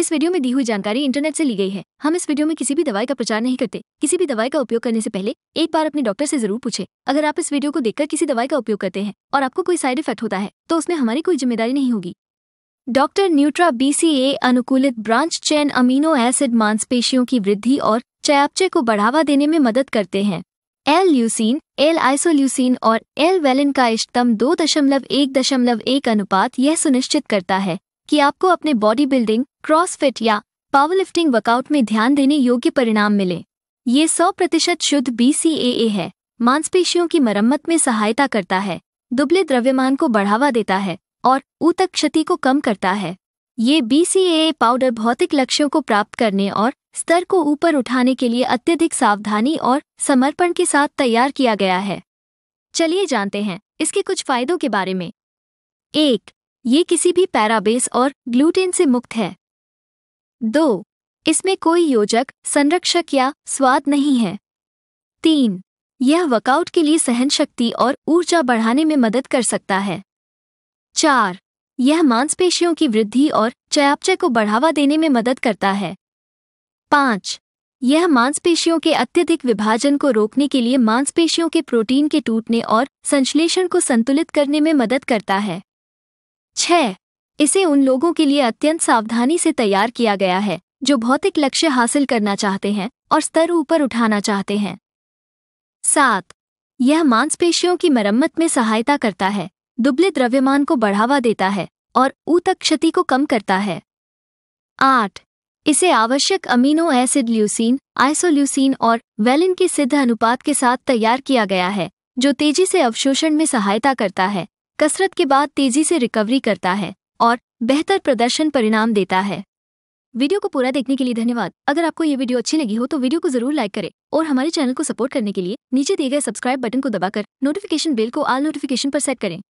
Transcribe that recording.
इस वीडियो में दी हुई जानकारी इंटरनेट से ली गई है हम इस वीडियो में किसी भी दवाई का प्रचार नहीं करते किसी भी दवाई का उपयोग करने से पहले एक बार अपने डॉक्टर से जरूर पूछे अगर आप इस वीडियो को देखकर किसी दवाई का उपयोग करते हैं और आपको कोई साइड इफेक्ट होता है तो उसमें हमारी कोई जिम्मेदारी नहीं होगी डॉक्टर न्यूट्रा बीसीए अनुकूलित ब्रांच चैन अमीनो एसिड मांसपेशियों की वृद्धि और चयापचय को बढ़ावा देने में मदद करते हैं एल ल्यूसिन एल आइसोल्यूसिन और एल वेलिन का इष्टतम दो दशमलव एक दशमलव एक अनुपात यह सुनिश्चित करता है कि आपको अपने बॉडी बिल्डिंग क्रॉसफिट या पावरलिफ्टिंग वर्कआउट में ध्यान देने योग्य परिणाम मिले ये सौ प्रतिशत शुद्ध बीसीएए है मांसपेशियों की मरम्मत में सहायता करता है दुबले द्रव्यमान को बढ़ावा देता है और ऊतक क्षति को कम करता है ये बीसीएए पाउडर भौतिक लक्ष्यों को प्राप्त करने और स्तर को ऊपर उठाने के लिए अत्यधिक सावधानी और समर्पण के साथ तैयार किया गया है चलिए जानते हैं इसके कुछ फायदों के बारे में एक ये किसी भी पैराबेस और ग्लूटेन से मुक्त है दो इसमें कोई योजक संरक्षक या स्वाद नहीं है तीन यह वर्कआउट के लिए सहन शक्ति और ऊर्जा बढ़ाने में मदद कर सकता है चार यह मांसपेशियों की वृद्धि और चयापचय को बढ़ावा देने में मदद करता है पाँच यह मांसपेशियों के अत्यधिक विभाजन को रोकने के लिए मांसपेशियों के प्रोटीन के टूटने और संश्लेषण को संतुलित करने में मदद करता है छह इसे उन लोगों के लिए अत्यंत सावधानी से तैयार किया गया है जो भौतिक लक्ष्य हासिल करना चाहते हैं और स्तर ऊपर उठाना चाहते हैं सात यह मांसपेशियों की मरम्मत में सहायता करता है दुबले द्रव्यमान को बढ़ावा देता है और ऊतक क्षति को कम करता है आठ इसे आवश्यक अमीनो एसिड ल्यूसीन आइसोल्यूसीन और वेलिन के सिद्ध अनुपात के साथ तैयार किया गया है जो तेजी से अवशोषण में सहायता करता है कसरत के बाद तेजी से रिकवरी करता है और बेहतर प्रदर्शन परिणाम देता है वीडियो को पूरा देखने के लिए धन्यवाद अगर आपको ये वीडियो अच्छी लगी हो तो वीडियो को जरूर लाइक करें और हमारे चैनल को सपोर्ट करने के लिए नीचे दिए गए सब्सक्राइब बटन को दबाकर नोटिफिकेशन बेल को आल नोटिफिकेशन पर सेट करें